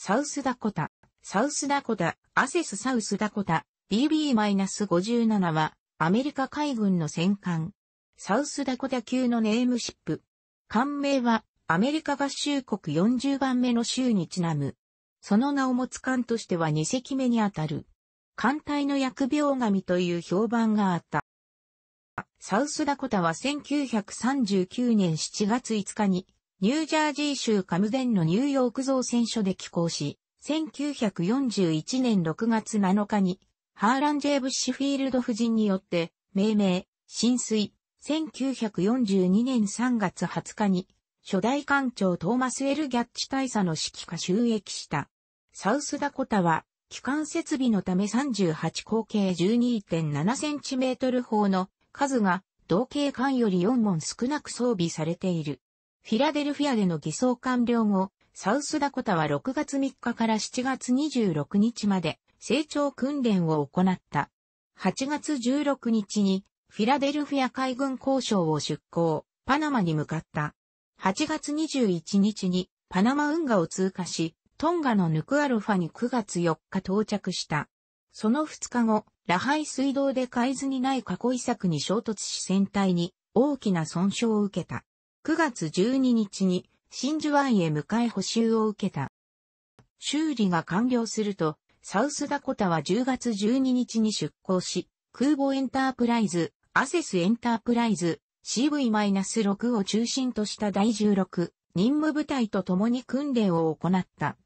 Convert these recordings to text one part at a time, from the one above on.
サウスダコタ、サウスダコタ、アセスサウスダコタ、BB-57 は、アメリカ海軍の戦艦、サウスダコタ級のネームシップ。艦名は、アメリカ合衆国40番目の州にちなむ。その名を持つ艦としては2隻目にあたる。艦隊の疫病神という評判があった。サウスダコタは1939年7月5日にニュージャージー州カムデンのニューヨーク造船所で寄港し、1941年6月7日に、ハーラン・ジェーブッシュフィールド夫人によって、命名、浸水、1942年3月20日に、初代艦長トーマス・エル・ギャッチ大佐の指揮下収益した。サウスダコタは、機関設備のため38口径1 2 7トル砲の数が同型艦より4門少なく装備されている。フィラデルフィアでの偽装完了後、サウスダコタは6月3日から7月26日まで成長訓練を行った。8月16日にフィラデルフィア海軍交渉を出港、パナマに向かった。8月21日にパナマ運河を通過し、トンガのヌクアルファに9月4日到着した。その2日後、ラハイ水道で海図にない囲い作に衝突し船体に大きな損傷を受けた。9月12日に真珠湾へ向かい補修を受けた。修理が完了すると、サウスダコタは10月12日に出港し、空母エンタープライズ、アセスエンタープライズ、CV-6 を中心とした第16任務部隊と共に訓練を行った。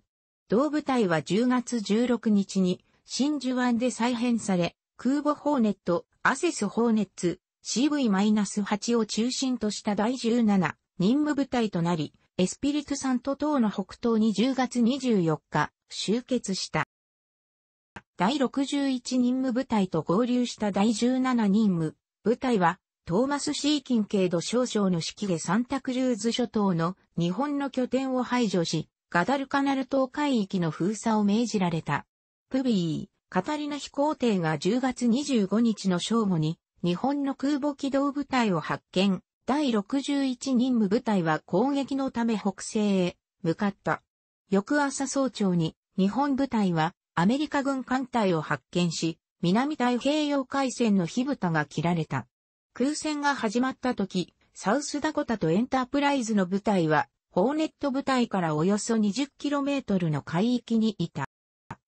同部隊は10月16日に真珠湾で再編され、空母ホーネット、アセスホーネッツ、CV-8 を中心とした第17任務部隊となり、エスピリトサント島の北東に10月24日、集結した。第61任務部隊と合流した第17任務部隊は、トーマス・シーキン軽度少将の指揮でサンタクルーズ諸島の日本の拠点を排除し、ガダルカナル島海域の封鎖を命じられた。プビー、カタリナ飛行艇が10月25日の正午に日本の空母機動部隊を発見。第61任務部隊は攻撃のため北西へ向かった。翌朝早朝に日本部隊はアメリカ軍艦隊を発見し、南太平洋海戦の火蓋が切られた。空戦が始まった時、サウスダコタとエンタープライズの部隊は、ホーネット部隊からおよそ 20km の海域にいた。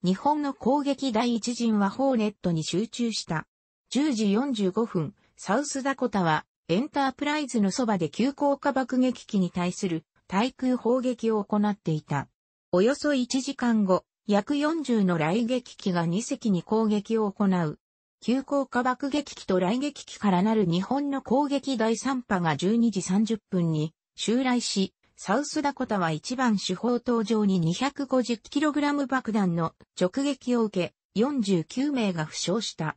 日本の攻撃第一陣はホーネットに集中した。10時45分、サウスダコタは、エンタープライズのそばで急降下爆撃機に対する対空砲撃を行っていた。およそ1時間後、約40の雷撃機が2隻に攻撃を行う。急降下爆撃機と雷撃機からなる日本の攻撃第3波が12時30分に襲来し、サウスダコタは1番手法登上に 250kg 爆弾の直撃を受け、49名が負傷した。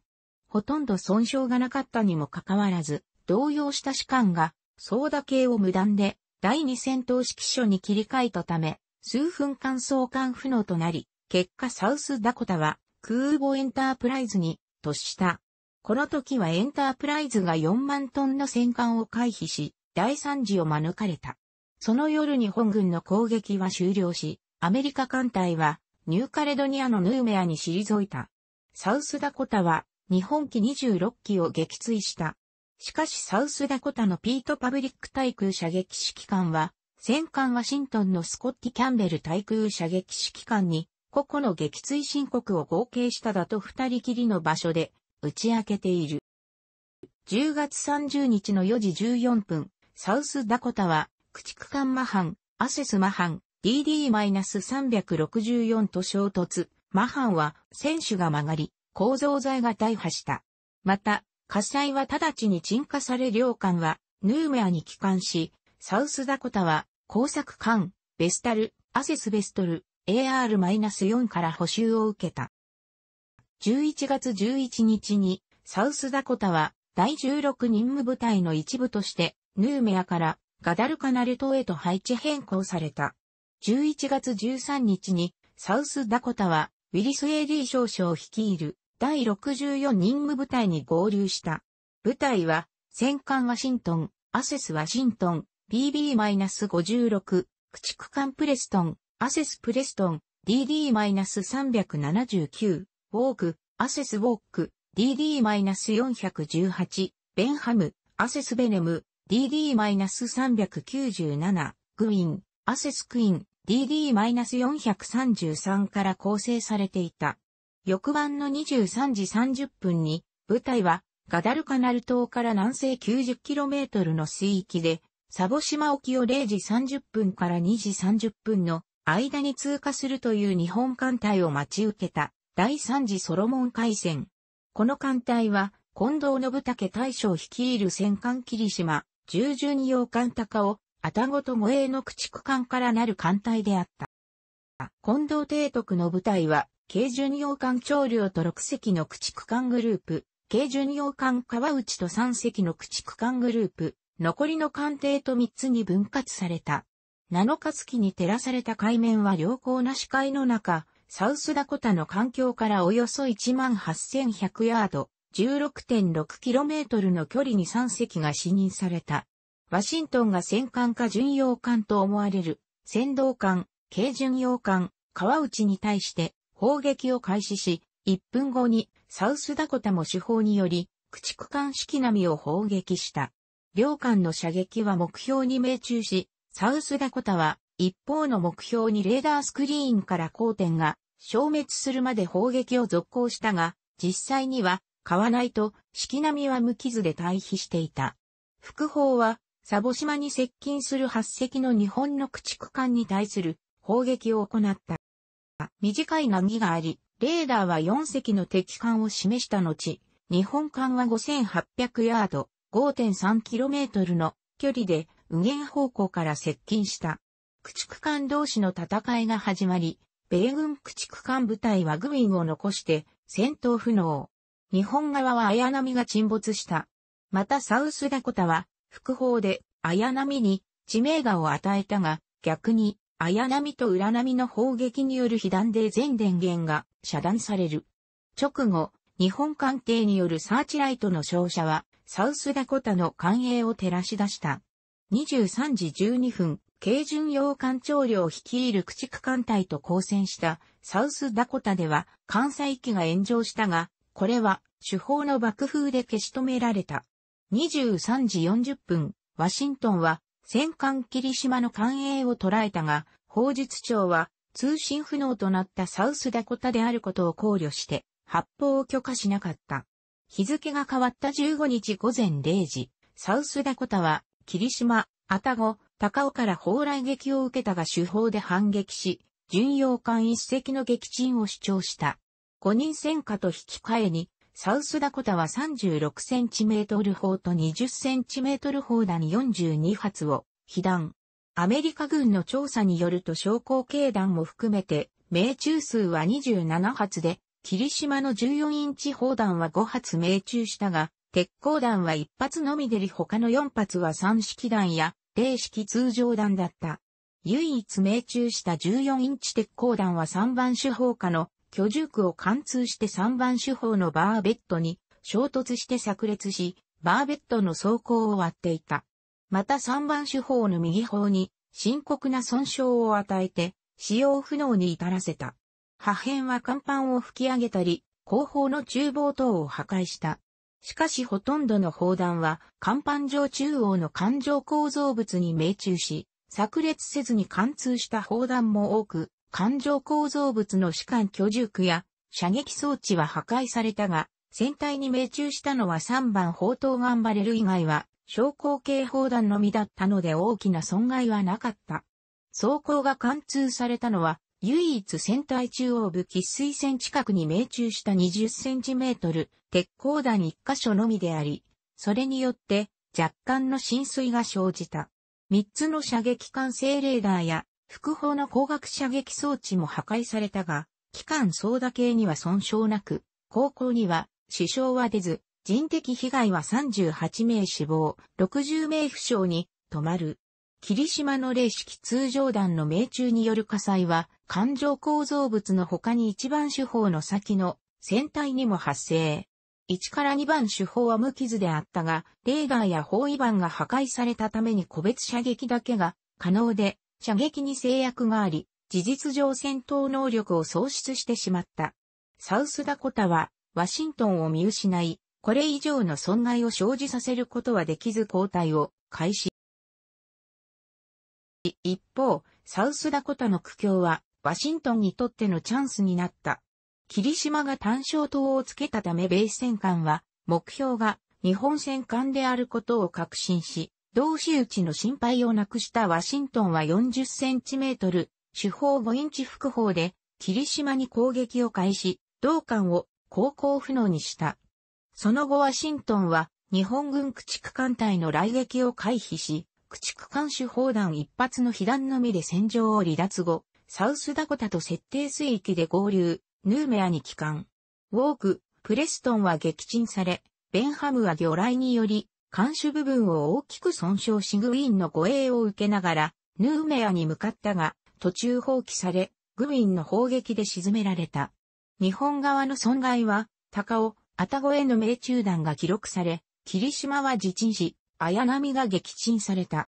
ほとんど損傷がなかったにもかかわらず、動揺した士官が、ソーダ系を無断で、第二戦闘指揮所に切り替えたため、数分間送還不能となり、結果サウスダコタは、空母エンタープライズに、突した。この時はエンタープライズが4万トンの戦艦を回避し、大惨事を免れた。その夜に本軍の攻撃は終了し、アメリカ艦隊はニューカレドニアのヌーメアに退いた。サウスダコタは日本機26機を撃墜した。しかしサウスダコタのピートパブリック対空射撃指揮官は、戦艦ワシントンのスコッティ・キャンベル対空射撃指揮官に、個々の撃墜申告を合計しただと二人きりの場所で打ち明けている。10月30日の4時14分、サウスダコタは、駆逐艦マハン、アセスマハン、DD-364 と衝突。マハンは選手が曲がり、構造材が大破した。また、火災は直ちに鎮火され領艦は、ヌーメアに帰還し、サウスダコタは、工作艦、ベスタル、アセスベストル、AR-4 から補修を受けた。11月11日に、サウスダコタは、第16任務部隊の一部として、ヌーメアからガダルカナル島へと配置変更された。11月13日に、サウスダコタは、ウィリス・エーリー少将を率いる第64任務部隊に合流した。部隊は、戦艦ワシントン、アセスワシントン、BB-56、駆逐艦プレストン、アセスプレストン、DD-379、ウォーク、アセスウォーク、DD-418、ベンハム、アセスベネム、DD-397、グイン、アセスクイン、DD-433 から構成されていた。翌晩の23時30分に、部隊はガダルカナル島から南西 90km の水域で、サボ島沖を0時30分から2時30分の間に通過するという日本艦隊を待ち受けた第3次ソロモン海戦。この艦隊は近藤信武大将率いる戦艦霧島、従順洋艦高を、あたごと護衛の駆逐艦からなる艦隊であった。近藤帝徳の部隊は軽巡洋艦長領と6隻の駆逐艦グループ、軽巡洋艦川内と3隻の駆逐艦グループ、残りの艦艇と3つに分割された。7日月に照らされた海面は良好な視界の中、サウスダコタの環境からおよそ18,100ヤード、16.6km の距離に3隻が視認された。ワシントンが戦艦か巡洋艦と思われる、先導艦、軽巡洋艦、川内に対して、砲撃を開始し、1分後にサウスダコタも手法により、駆逐艦式波を砲撃した。両艦の射撃は目標に命中し、サウスダコタは一方の目標にレーダースクリーンから光点が消滅するまで砲撃を続行したが、実際には買わないと式波は無傷で退避していた。副砲はサボ島に接近する8隻の日本の駆逐艦に対する砲撃を行った。短い波があり、レーダーは4隻の敵艦を示した後、日本艦は5800ヤード、5.3km の距離で右舷方向から接近した。駆逐艦同士の戦いが始まり、米軍駆逐艦部隊はグィンを残して戦闘不能。日本側は綾波が沈没した。またサウスダコタは副砲で綾波に致命画を与えたが、逆に綾波と浦波の砲撃による被弾で全電源が遮断される。直後、日本艦艇によるサーチライトの照射は、サウスダコタの艦影を照らし出した。23時12分、軽巡洋艦長領率いる駆逐艦隊と交戦したサウスダコタでは艦載機が炎上したが、これは主砲の爆風で消し止められた。23時40分、ワシントンは戦艦霧島の艦影を捉えたが、法術庁は通信不能となったサウスダコタであることを考慮して、発砲を許可しなかった。日付が変わった15日午前0時、サウスダコタは、霧島、アタゴ、高尾から砲来撃を受けたが手法で反撃し、巡洋艦一隻の撃沈を主張した。5人戦果と引き換えに、サウスダコタは3 6トル砲と2 0トル砲弾42発を被弾。アメリカ軍の調査によると昇降軽弾も含めて、命中数は27発で、霧島の14インチ砲弾は5発命中したが、鉄鋼弾は1発のみでり他の4発は3式弾や0式通常弾だった。唯一命中した14インチ鉄鋼弾は3番手砲火の居住区を貫通して3番手法のバーベットに衝突して炸裂し、バーベットの走行を割っていた。また3番手法の右方に深刻な損傷を与えて使用不能に至らせた。破片は甲板を吹き上げたり、後方の厨房等を破壊した。しかしほとんどの砲弾は、甲板上中央の環状構造物に命中し、炸裂せずに貫通した砲弾も多く、艦上構造物の士官居住区や射撃装置は破壊されたが、船体に命中したのは3番砲塔ンバレル以外は、昇降警報弾のみだったので大きな損害はなかった。装甲が貫通されたのは、唯一船体中央部喫水線近くに命中した20センチメートル、鉄鋼弾1箇所のみであり、それによって若干の浸水が生じた。3つの射撃管制レーダーや副砲の光学射撃装置も破壊されたが、機関操舵系には損傷なく、高校には死傷は出ず、人的被害は38名死亡、60名負傷に止まる。霧島の霊式通常弾の命中による火災は、環状構造物の他に1番手法の先の船体にも発生。1から2番手法は無傷であったが、レーダーや包囲板が破壊されたために個別射撃だけが可能で、射撃に制約があり、事実上戦闘能力を喪失してしまった。サウスダコタは、ワシントンを見失い、これ以上の損害を生じさせることはできず交代を開始。一方、サウスダコタの苦境は、ワシントンにとってのチャンスになった。霧島が単勝島をつけたため米戦艦は、目標が日本戦艦であることを確信し、同士打ちの心配をなくしたワシントンは40センチメートル、主砲5インチ複砲で、霧島に攻撃を開始、同艦を航行不能にした。その後ワシントンは日本軍駆逐艦隊の来撃を回避し、駆逐艦手砲弾一発の被弾のみで戦場を離脱後、サウスダコタと設定水域で合流、ヌーメアに帰還。ウォーク、プレストンは撃沈され、ベンハムは魚雷により艦首部分を大きく損傷しグウィンの護衛を受けながら、ヌーメアに向かったが、途中放棄され、グウィンの砲撃で沈められた。日本側の損害は、高尾、タゴへの命中弾が記録され、霧島は自沈し、綾波が撃沈された。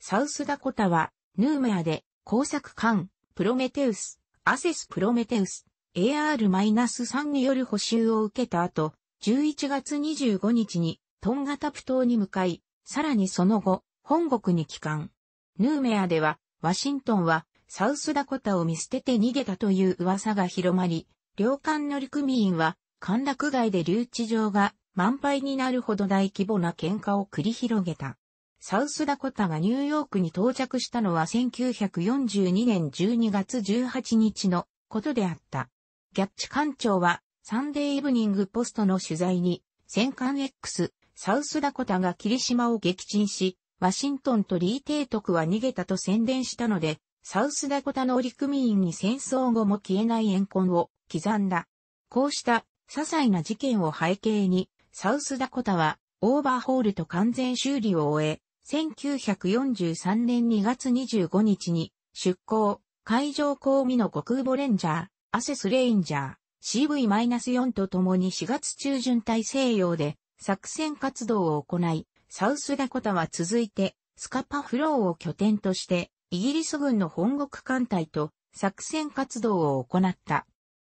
サウスダコタは、ヌーメアで、工作艦、プロメテウス、アセスプロメテウス、AR-3 による補修を受けた後、11月25日にトンガタプ島に向かい、さらにその後、本国に帰還。ヌーメアでは、ワシントンは、サウスダコタを見捨てて逃げたという噂が広まり、領艦乗組員は、陥楽街で留置場が満杯になるほど大規模な喧嘩を繰り広げた。サウスダコタがニューヨークに到着したのは1942年12月18日のことであった。ギャッチ艦長はサンデーイブニングポストの取材に戦艦 X サウスダコタが霧島を撃沈し、ワシントンとリー提督は逃げたと宣伝したので、サウスダコタの陸組員に戦争後も消えない怨恨を刻んだ。こうした些細な事件を背景に、サウスダコタはオーバーホールと完全修理を終え、1943年2月25日に出港、海上公務の極空母レンジャー、アセスレインジャー、CV-4 と共に4月中旬大西洋で作戦活動を行い、サウスダコタは続いて、スカパフローを拠点として、イギリス軍の本国艦隊と作戦活動を行った。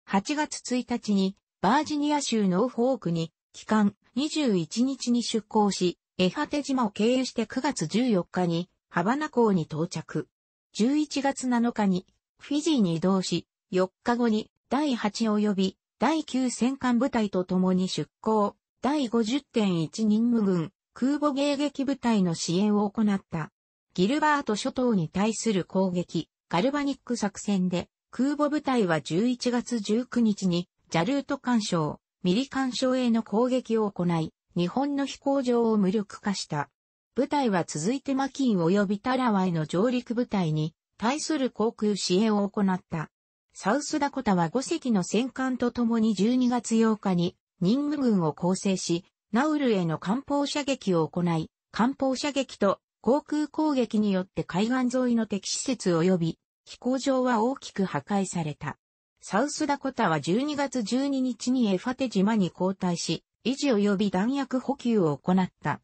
8月1日に、バージニア州ノーフォークに、帰還21日に出港し、エハテ島を経由して9月14日に、ハバナ港に到着。11月7日に、フィジーに移動し、4日後に、第8及び、第9戦艦部隊と共に出港。第50.1任務軍、空母迎撃部隊の支援を行った。ギルバート諸島に対する攻撃、ガルバニック作戦で、空母部隊は11月19日に、ジャルート干渉、ミリ干渉への攻撃を行い、日本の飛行場を無力化した。部隊は続いてマキン及びタラワへの上陸部隊に対する航空支援を行った。サウスダコタは5隻の戦艦と共に12月8日に任務軍を構成し、ナウルへの艦砲射撃を行い、艦砲射撃と航空攻撃によって海岸沿いの敵施設及び飛行場は大きく破壊された。サウスダコタは12月12日にエファテ島に交代し、維持及び弾薬補給を行った。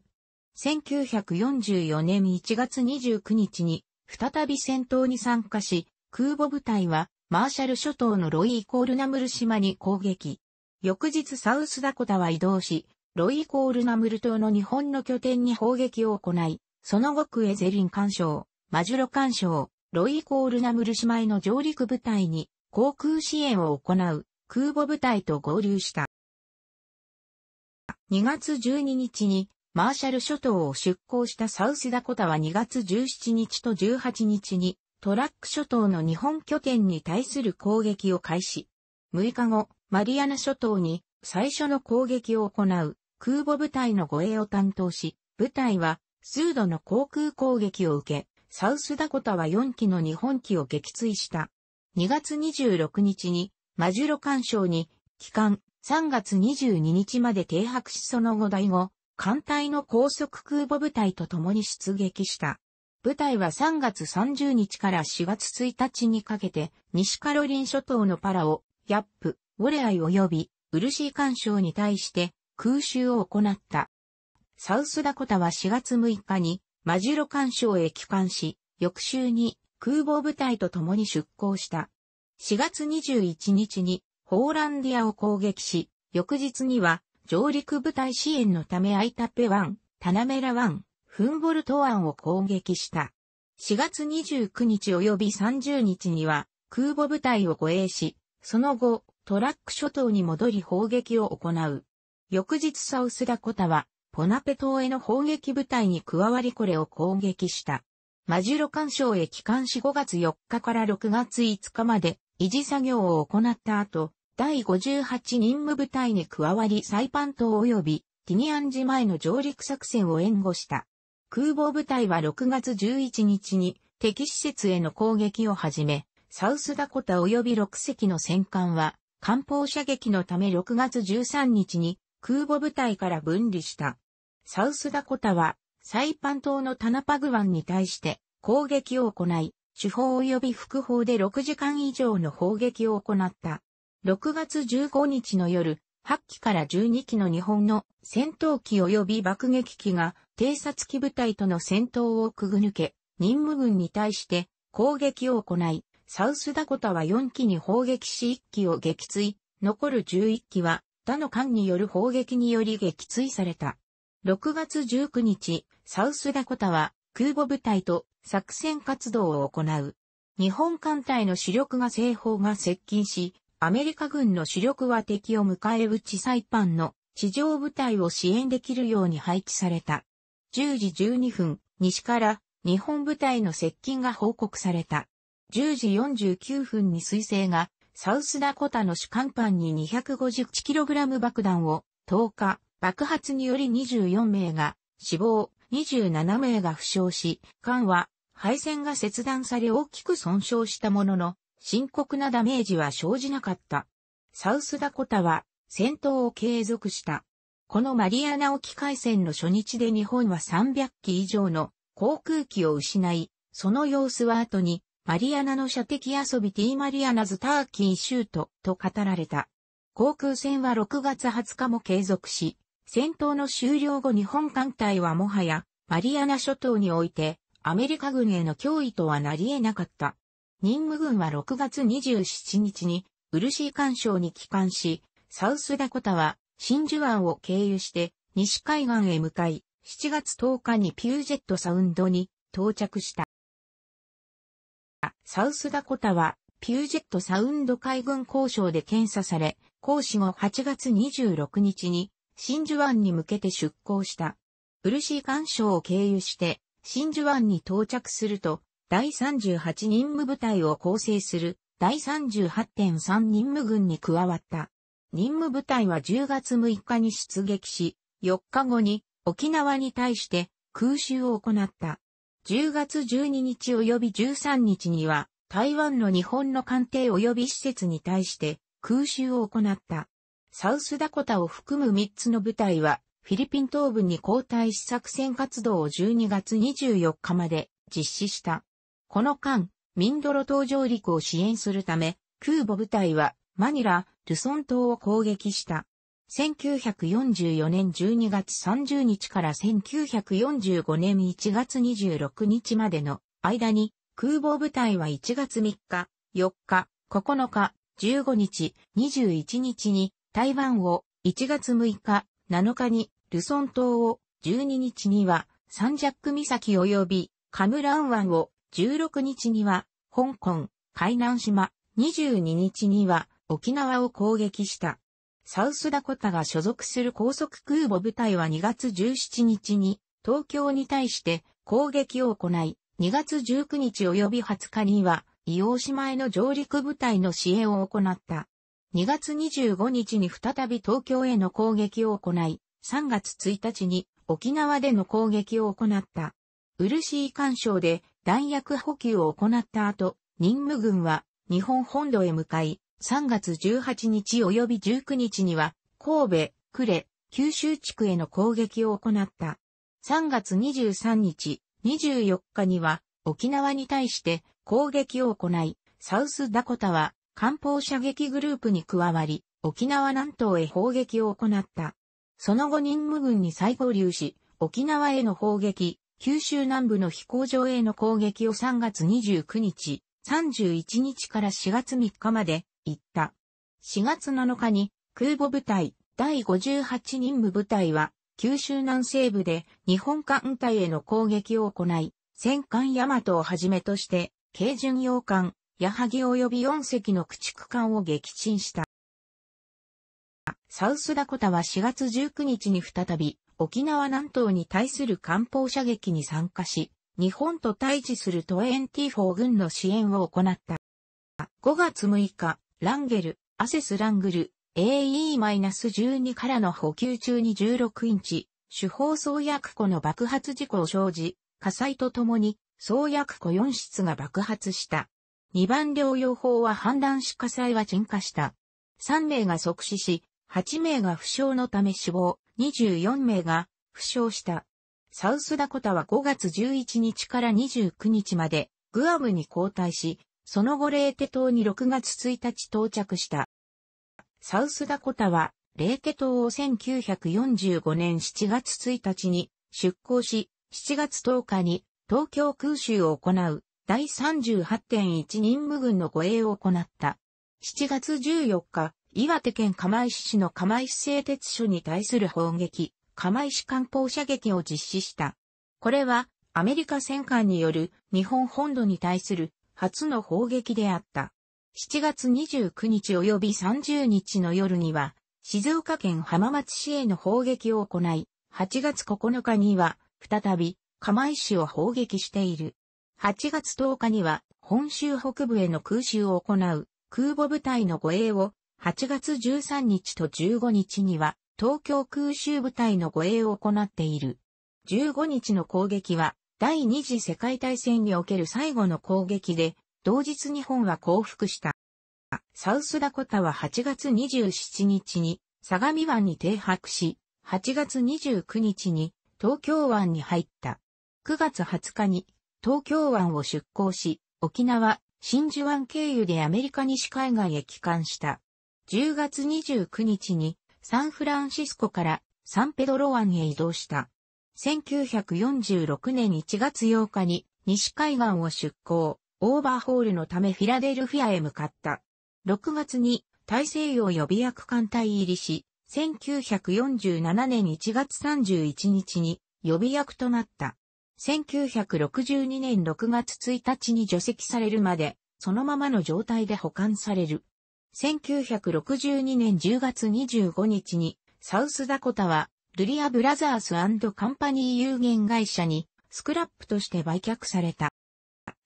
1944年1月29日に再び戦闘に参加し、空母部隊はマーシャル諸島のロイイコールナムル島に攻撃。翌日サウスダコタは移動し、ロイコールナムル島の日本の拠点に砲撃を行い、その後クエゼリン干渉、マジュロ干渉、ロイコールナムル姉妹の上陸部隊に航空支援を行う空母部隊と合流した。2月12日にマーシャル諸島を出港したサウスダコタは2月17日と18日にトラック諸島の日本拠点に対する攻撃を開始。6日後、マリアナ諸島に最初の攻撃を行う空母部隊の護衛を担当し、部隊は数度の航空攻撃を受け、サウスダコタは4機の日本機を撃墜した。2月26日にマジュロ干渉に帰還3月22日まで停泊しその後第後、艦隊の高速空母部隊と共に出撃した。部隊は3月30日から4月1日にかけて西カロリン諸島のパラオ、ヤップ、ウォレアイ及びウルシー干渉に対して空襲を行った。サウスダコタは4月6日にマジュロ干渉へ帰還し、翌週に空母部隊と共に出港した。4月21日にホーランディアを攻撃し、翌日には上陸部隊支援のためアイタペ湾、タナメラ湾、フンボルト湾を攻撃した。4月29日及び30日には空母部隊を護衛し、その後、トラック諸島に戻り砲撃を行う。翌日サウスダコタは、ポナペ島への砲撃部隊に加わりこれを攻撃した。マジュロ干渉へ帰還し5月4日から6月5日まで維持作業を行った後、第58任務部隊に加わりサイパン島及びティニアン島への上陸作戦を援護した。空母部隊は6月11日に敵施設への攻撃を始め、サウスダコタ及び6隻の戦艦は艦砲射撃のため6月13日に空母部隊から分離した。サウスダコタは、サイパン島のタナパグ湾に対して攻撃を行い、主砲及び副砲で6時間以上の砲撃を行った。6月15日の夜、8機から12機の日本の戦闘機及び爆撃機が偵察機部隊との戦闘をくぐ抜け、任務軍に対して攻撃を行い、サウスダコタは4機に砲撃し1機を撃墜、残る11機は他の艦による砲撃により撃墜された。6月19日、サウスダコタは空母部隊と作戦活動を行う。日本艦隊の主力が西方が接近し、アメリカ軍の主力は敵を迎え撃ちサイパンの地上部隊を支援できるように配置された。10時12分、西から日本部隊の接近が報告された。10時49分に彗星がサウスダコタの主幹板に 251kg 爆弾を10日、爆発により24名が死亡、27名が負傷し、艦は配線が切断され大きく損傷したものの、深刻なダメージは生じなかった。サウスダコタは戦闘を継続した。このマリアナ沖海戦の初日で日本は300機以上の航空機を失い、その様子は後にマリアナの射的遊び T マリアナズターキーシュートと語られた。航空戦は6月20日も継続し、戦闘の終了後日本艦隊はもはやマリアナ諸島においてアメリカ軍への脅威とはなり得なかった。任務軍は6月27日に漆干渉に帰還し、サウスダコタは真珠湾を経由して西海岸へ向かい、7月10日にピュージェットサウンドに到着した。サウスダコタは、ピュージェットサウンド海軍交渉で検査され、行使後8月26日に、真珠湾に向けて出港した。ブルシー干渉を経由して、真珠湾に到着すると、第38任務部隊を構成する第38.3任務軍に加わった。任務部隊は10月6日に出撃し、4日後に沖縄に対して空襲を行った。10月12日及び13日には、台湾の日本の艦艇及び施設に対して空襲を行った。サウスダコタを含む3つの部隊は、フィリピン東部に交代し作戦活動を12月24日まで実施した。この間、ミンドロ島上陸を支援するため、空母部隊はマニラ、ルソン島を攻撃した。1944年12月30日から1945年1月26日までの間に空母部隊は1月3日、4日、9日、15日、21日に台湾を1月6日、7日にルソン島を12日にはサンジャック岬及びカムラン湾を16日には香港、海南島、22日には沖縄を攻撃した。サウスダコタが所属する高速空母部隊は2月17日に東京に対して攻撃を行い、2月19日及び20日には、伊王島への上陸部隊の支援を行った。2月25日に再び東京への攻撃を行い、3月1日に沖縄での攻撃を行った。シー干渉で弾薬補給を行った後、任務軍は日本本土へ向かい、3月18日及び19日には、神戸、呉、九州地区への攻撃を行った。3月23日、24日には、沖縄に対して攻撃を行い、サウスダコタは、艦砲射撃グループに加わり、沖縄南東へ砲撃を行った。その後任務軍に再合流し、沖縄への砲撃、九州南部の飛行場への攻撃を3月29日、31日から4月3日まで行った。4月7日に空母部隊第58任務部隊は九州南西部で日本艦隊への攻撃を行い、戦艦大和をはじめとして、軽巡洋艦、矢作及び4隻の駆逐艦を撃沈した。サウスダコタは4月19日に再び沖縄南東に対する艦砲射撃に参加し、日本と対峙するトエンティフォー軍の支援を行った。5月6日、ランゲル、アセスラングル、AE-12 からの補給中に16インチ、手法創薬庫の爆発事故を生じ、火災とともに創薬庫4室が爆発した。2番療養法は判断し火災は鎮火した。3名が即死し、8名が負傷のため死亡、24名が負傷した。サウスダコタは5月11日から29日までグアムに交代し、その後レーテ島に6月1日到着した。サウスダコタは、レーテ島を1945年7月1日に出港し、7月10日に東京空襲を行う第38.1任務軍の護衛を行った。7月14日、岩手県釜石市の釜石製鉄所に対する砲撃、釜石艦砲射撃を実施した。これは、アメリカ戦艦による日本本土に対する初の砲撃であった。7月29日及び30日の夜には、静岡県浜松市への砲撃を行い、8月9日には、再び、釜石を砲撃している。8月10日には、本州北部への空襲を行う、空母部隊の護衛を、8月13日と15日には、東京空襲部隊の護衛を行っている。15日の攻撃は、第二次世界大戦における最後の攻撃で、同日日本は降伏した。サウスダコタは8月27日に相模湾に停泊し、8月29日に東京湾に入った。9月20日に東京湾を出港し、沖縄、真珠湾経由でアメリカ西海岸へ帰還した。10月29日にサンフランシスコからサンペドロ湾へ移動した。1946年1月8日に西海岸を出港、オーバーホールのためフィラデルフィアへ向かった。6月に大西洋予備役艦隊入りし、1947年1月31日に予備役となった。1962年6月1日に除籍されるまで、そのままの状態で保管される。1962年10月25日にサウスダコタはルリアブラザースカンパニー有限会社にスクラップとして売却された。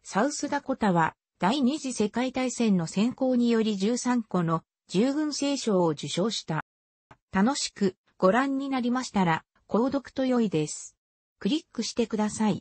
サウスダコタは第二次世界大戦の先行により13個の従軍聖賞を受賞した。楽しくご覧になりましたら、購読と良いです。クリックしてください。